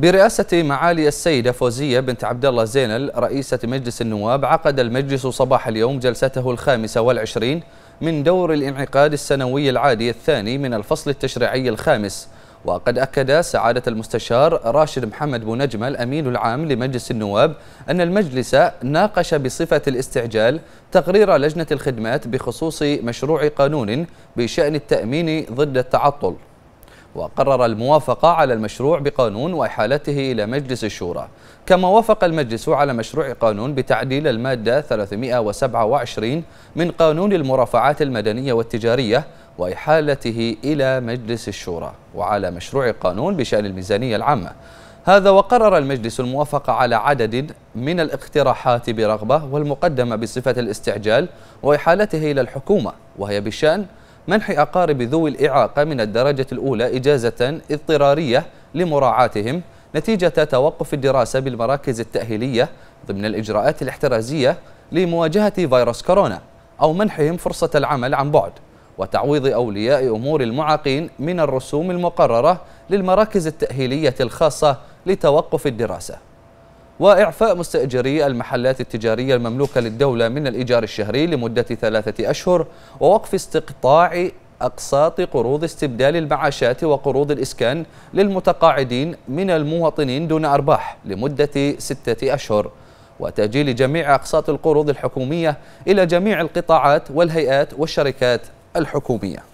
برئاسة معالي السيدة فوزية بنت عبد الله زينل رئيسة مجلس النواب عقد المجلس صباح اليوم جلسته الخامسة والعشرين من دور الانعقاد السنوي العادي الثاني من الفصل التشريعي الخامس وقد أكد سعادة المستشار راشد محمد بو نجمة الأمين العام لمجلس النواب أن المجلس ناقش بصفة الاستعجال تقرير لجنة الخدمات بخصوص مشروع قانون بشأن التأمين ضد التعطل وقرر الموافقة على المشروع بقانون وإحالته إلى مجلس الشورى كما وافق المجلس على مشروع قانون بتعديل المادة 327 من قانون المرافعات المدنية والتجارية وإحالته إلى مجلس الشورى وعلى مشروع قانون بشأن الميزانية العامة هذا وقرر المجلس الموافقة على عدد من الاقتراحات برغبة والمقدمة بصفة الاستعجال وإحالته إلى الحكومة وهي بشأن منح أقارب ذوي الإعاقة من الدرجة الأولى إجازة اضطرارية لمراعاتهم نتيجة توقف الدراسة بالمراكز التأهيلية ضمن الإجراءات الاحترازية لمواجهة فيروس كورونا أو منحهم فرصة العمل عن بعد وتعويض أولياء أمور المعاقين من الرسوم المقررة للمراكز التأهيلية الخاصة لتوقف الدراسة وإعفاء مستأجري المحلات التجارية المملوكة للدولة من الإيجار الشهري لمدة ثلاثة أشهر ووقف استقطاع أقساط قروض استبدال المعاشات وقروض الإسكان للمتقاعدين من المواطنين دون أرباح لمدة ستة أشهر وتأجيل جميع أقساط القروض الحكومية إلى جميع القطاعات والهيئات والشركات الحكومية